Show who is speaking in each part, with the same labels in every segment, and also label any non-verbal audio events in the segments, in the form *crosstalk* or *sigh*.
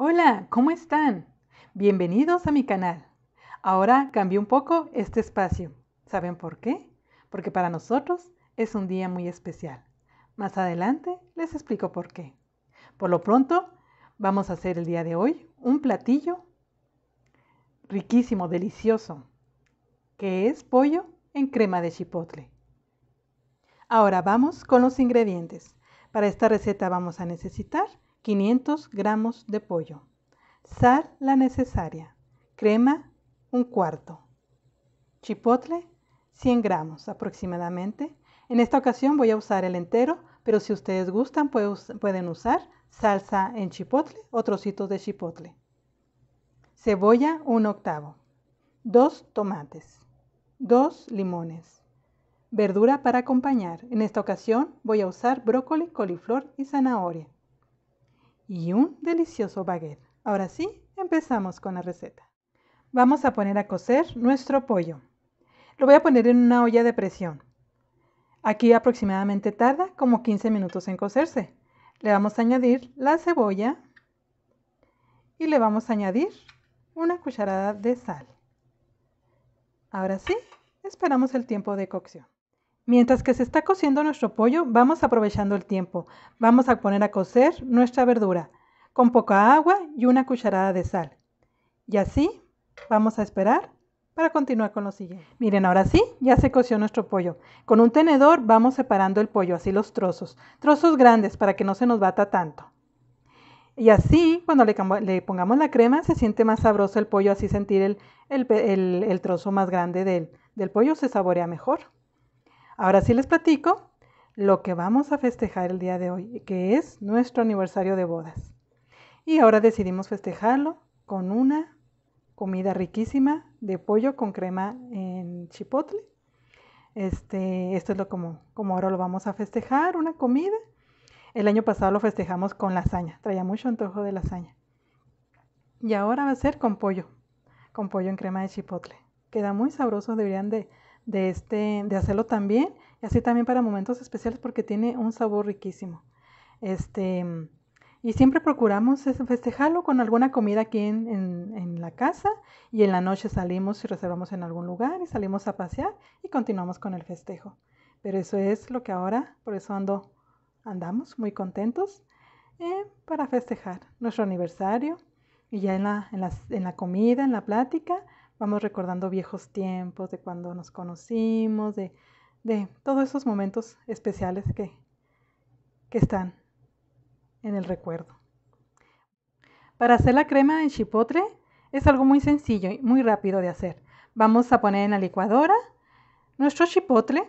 Speaker 1: Hola, ¿cómo están? Bienvenidos a mi canal. Ahora cambié un poco este espacio. ¿Saben por qué? Porque para nosotros es un día muy especial. Más adelante les explico por qué. Por lo pronto, vamos a hacer el día de hoy un platillo riquísimo, delicioso, que es pollo en crema de chipotle. Ahora vamos con los ingredientes. Para esta receta vamos a necesitar 500 gramos de pollo, sal la necesaria, crema un cuarto, chipotle 100 gramos aproximadamente. En esta ocasión voy a usar el entero, pero si ustedes gustan pueden usar salsa en chipotle o trocitos de chipotle. Cebolla un octavo, dos tomates, dos limones. Verdura para acompañar. En esta ocasión voy a usar brócoli, coliflor y zanahoria y un delicioso baguette. Ahora sí, empezamos con la receta. Vamos a poner a cocer nuestro pollo. Lo voy a poner en una olla de presión. Aquí aproximadamente tarda como 15 minutos en cocerse. Le vamos a añadir la cebolla y le vamos a añadir una cucharada de sal. Ahora sí, esperamos el tiempo de cocción. Mientras que se está cociendo nuestro pollo, vamos aprovechando el tiempo. Vamos a poner a cocer nuestra verdura con poca agua y una cucharada de sal. Y así vamos a esperar para continuar con lo siguiente. Miren, ahora sí, ya se coció nuestro pollo. Con un tenedor vamos separando el pollo, así los trozos. Trozos grandes para que no se nos bata tanto. Y así, cuando le, pongamos la crema, se siente más sabroso el pollo, así sentir el, trozo más grande del, del pollo se saborea mejor. Ahora sí les platico lo que vamos a festejar el día de hoy, que es nuestro aniversario de bodas. Y ahora decidimos festejarlo con una comida riquísima de pollo con crema en chipotle. Este, esto es lo como, como ahora lo vamos a festejar, una comida. El año pasado lo festejamos con lasaña, traía mucho antojo de lasaña. Y ahora va a ser con pollo, con pollo en crema de chipotle. Queda muy sabroso, deberían de este, de, hacerlo también, y así también para momentos especiales porque tiene un sabor riquísimo. Este, y siempre procuramos festejarlo con alguna comida aquí en, la casa y en la noche salimos y reservamos en algún lugar y salimos a pasear y continuamos con el festejo. Pero eso es lo que ahora, por eso ando, andamos muy contentos eh, para festejar nuestro aniversario y ya en la comida, en la plática Vamos recordando viejos tiempos de cuando nos conocimos, de, todos esos momentos especiales que, que están en el recuerdo. Para hacer la crema en chipotle es algo muy sencillo y muy rápido de hacer. Vamos a poner en la licuadora nuestro chipotle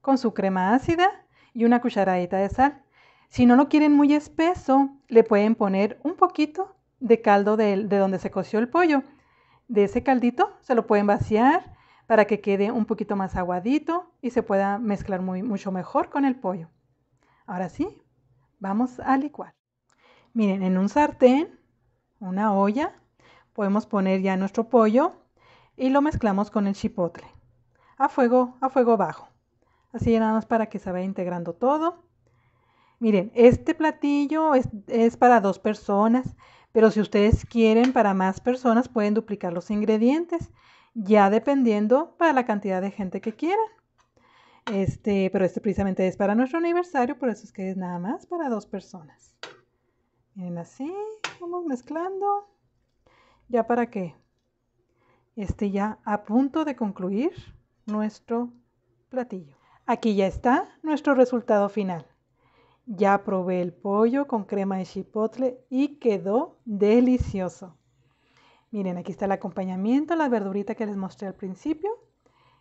Speaker 1: con su crema ácida y una cucharadita de sal. Si no lo quieren muy espeso, le pueden poner un poquito de caldo de, de donde se coció el pollo de ese caldito se lo pueden vaciar para que quede un poquito más aguadito y se pueda mezclar mucho mejor con el pollo. Ahora sí, vamos a licuar. Miren, en un sartén, una olla, podemos poner ya nuestro pollo y lo mezclamos con el chipotle a fuego, a fuego bajo. Así nada más para que se vaya integrando todo Miren, este platillo es, para dos personas, pero si ustedes quieren para más personas pueden duplicar los ingredientes, ya dependiendo para la cantidad de gente que quieran. Este, pero este precisamente es para nuestro aniversario, por eso es que es nada más para dos personas. Miren así, vamos mezclando. Ya para que esté ya a punto de concluir nuestro platillo. Aquí ya está nuestro resultado final. Ya probé el pollo con crema de chipotle y quedó delicioso. Miren, aquí está el acompañamiento, la verdurita que les mostré al principio.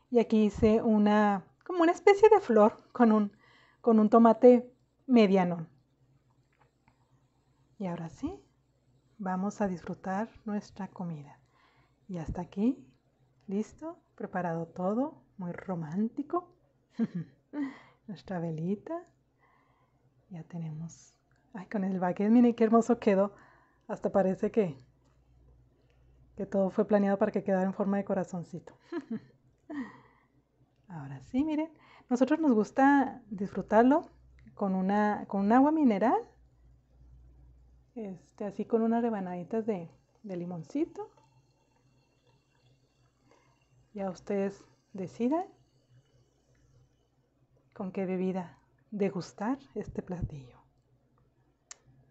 Speaker 1: Y aquí hice una, como una especie de flor con un, con un tomate mediano. Y ahora sí, vamos a disfrutar nuestra comida. Y hasta aquí, listo, preparado todo, muy romántico. *laughs* nuestra velita. Ya tenemos. Ay, con el baguette, miren qué hermoso quedó. Hasta parece que, que todo fue planeado para que quedara en forma de corazoncito. *laughs* Ahora sí, miren. Nosotros nos gusta disfrutarlo con, una, con un agua mineral. Este, así con unas rebanaditas de, de limoncito. Ya ustedes decidan con qué bebida degustar este platillo.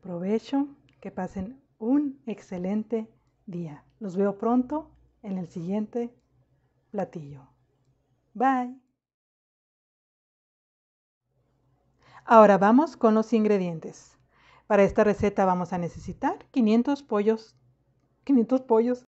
Speaker 1: Provecho, que pasen un excelente día. Los veo pronto en el siguiente platillo. Bye. Ahora vamos con los ingredientes. Para esta receta vamos a necesitar 500 pollos, 500 pollos